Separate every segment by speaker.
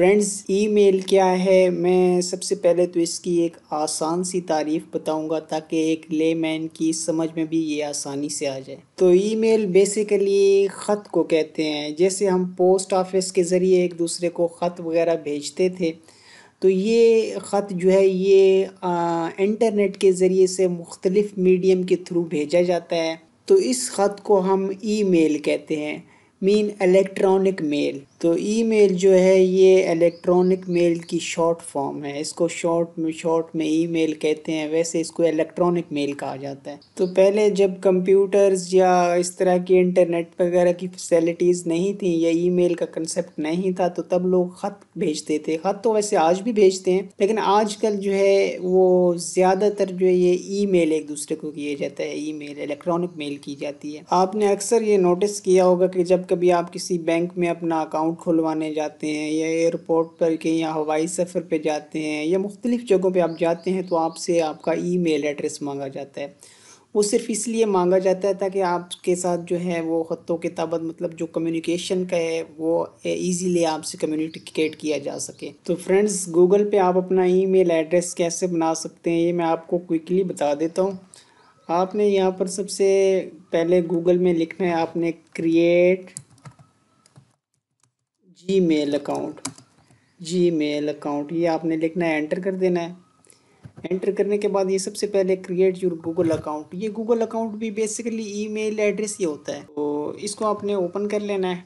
Speaker 1: friends email क्या है मैं सबसे पहले तो इसकी एक आसान सी तारीफ बताऊंगा ताकि एक लेमैन की समझ में भी ये आसानी से आ जाए तो ईमेल बेसिकली ख़त को कहते हैं जैसे हम पोस्ट ऑफिस के ज़रिए एक दूसरे को ख़त वगैरह भेजते थे तो ये ख़त जो है ये आ, इंटरनेट के ज़रिए से मुख्तलिफ़ मीडियम के थ्रू भेजा जाता है तो इस ख़त को हम ईमेल कहते हैं मीन इलेक्ट्रॉनिक मेल तो ईमेल जो है ये इलेक्ट्रॉनिक मेल की शॉर्ट फॉर्म है इसको शॉर्ट में शॉर्ट में ईमेल कहते हैं वैसे इसको इलेक्ट्रॉनिक मेल कहा जाता है तो पहले जब कंप्यूटर्स या इस तरह की इंटरनेट वगैरह की फैसिलिटीज़ नहीं थी या ईमेल का कंसेप्ट नहीं था तो तब लोग ख़त भेजते थे ख़त तो वैसे आज भी भेजते हैं लेकिन आज जो है वो ज़्यादातर जो है ये ई एक दूसरे को किया जाता है ई इलेक्ट्रॉनिक मेल की जाती है आपने अक्सर ये नोटिस किया होगा कि जब कभी आप किसी बैंक में अपना अकाउंट अकाउंट खुलवाने जाते हैं या एयरपोर्ट पर के या हवाई सफ़र पे जाते हैं या मुख्तलिफ़ जगहों पे आप जाते हैं तो आपसे आपका ईमेल एड्रेस मांगा जाता है वो सिर्फ इसलिए मांगा जाता है ताकि आपके साथ जो है वो ख़तों के तबत मतलब जो कम्युनिकेशन का है वो इजीली आपसे कम्युनिकेट किया जा सके तो फ्रेंड्स गूगल पे आप अपना ईमेल एड्रेस कैसे बना सकते हैं ये मैं आपको क्विकली बता देता हूँ आपने यहाँ पर सबसे पहले गूगल में लिखना है आपने create Gmail account Gmail account ये आपने लिखना है एंटर कर देना है एंटर करने के बाद ये सबसे पहले क्रिएट योर गूगल अकाउंट ये गूगल अकाउंट भी बेसिकली ईमेल एड्रेस ही होता है तो इसको आपने ओपन कर लेना है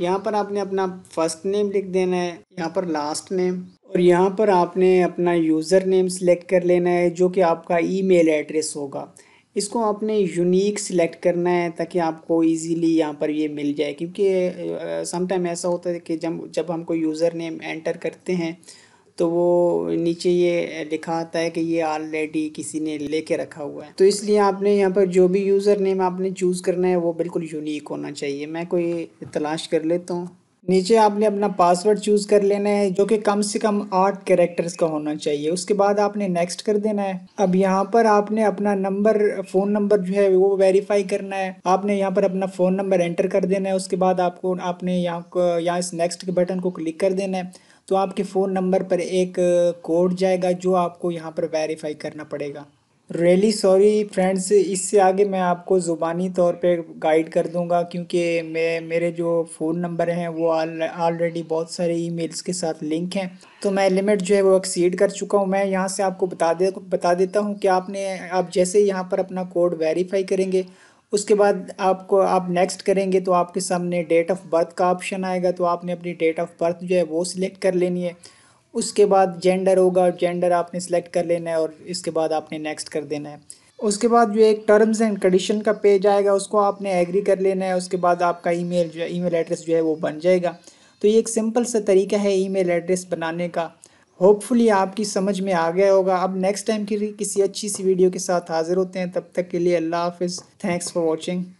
Speaker 1: यहाँ पर आपने अपना फर्स्ट नेम लिख देना है यहाँ पर लास्ट नेम और यहाँ पर आपने अपना यूज़र नेम सिलेक्ट कर लेना है जो कि आपका ईमेल एड्रेस होगा इसको आपने यूनिक सिलेक्ट करना है ताकि आपको इजीली यहाँ पर ये मिल जाए क्योंकि समटाइम ऐसा होता है कि जब जब हम कोई यूज़र नेम एंटर करते हैं तो वो नीचे ये लिखा आता है कि ये ऑलरेडी किसी ने लेके रखा हुआ है तो इसलिए आपने यहाँ पर जो भी यूज़र नेम आपने चूज़ करना है वो बिल्कुल यूनिक होना चाहिए मैं कोई तलाश कर लेता हूँ नीचे आपने अपना पासवर्ड चूज़ कर लेना है जो कि कम से कम आठ कैरेक्टर्स का होना चाहिए उसके बाद आपने नेक्स्ट कर देना है अब यहाँ पर आपने अपना नंबर फ़ोन नंबर जो है वो वेरीफाई करना है आपने यहाँ पर अपना फ़ोन नंबर एंटर कर देना है उसके बाद आपको आपने यहाँ यहाँ इस नेक्स्ट के बटन को क्लिक कर देना है तो आपके फ़ोन नंबर पर एक कोड जाएगा जो आपको यहाँ पर वेरीफाई करना पड़ेगा रियली सॉरी फ्रेंड्स इससे आगे मैं आपको ज़ुबानी तौर पे गाइड कर दूंगा क्योंकि मैं मेरे जो फ़ोन नंबर हैं वो ऑलरेडी बहुत सारे ईमेल्स के साथ लिंक हैं तो मैं लिमिट जो है वो एक्सीड कर चुका हूँ मैं यहाँ से आपको बता दे बता देता हूँ कि आपने आप जैसे यहाँ पर अपना कोड वेरीफाई करेंगे उसके बाद आपको आप नेक्स्ट करेंगे तो आपके सामने डेट ऑफ़ बर्थ का ऑप्शन आएगा तो आपने अपनी डेट ऑफ़ बर्थ जो है वो सिलेक्ट कर लेनी है उसके बाद जेंडर होगा जेंडर आपने सेलेक्ट कर लेना है और इसके बाद आपने नेक्स्ट कर देना है उसके बाद जो एक टर्म्स एंड कंडीशन का पेज आएगा उसको आपने एग्री कर लेना है उसके बाद आपका ईमेल जो है ईमेल एड्रेस जो है वो बन जाएगा तो ये एक सिंपल सा तरीका है ईमेल एड्रेस बनाने का होपफुली आपकी समझ में आ गया होगा अब नेक्स्ट टाइम की किसी अच्छी सी वीडियो के साथ हाज़िर होते हैं तब तक के लिए अल्लाह हाफिज़ थैंक्स फॉर वॉचिंग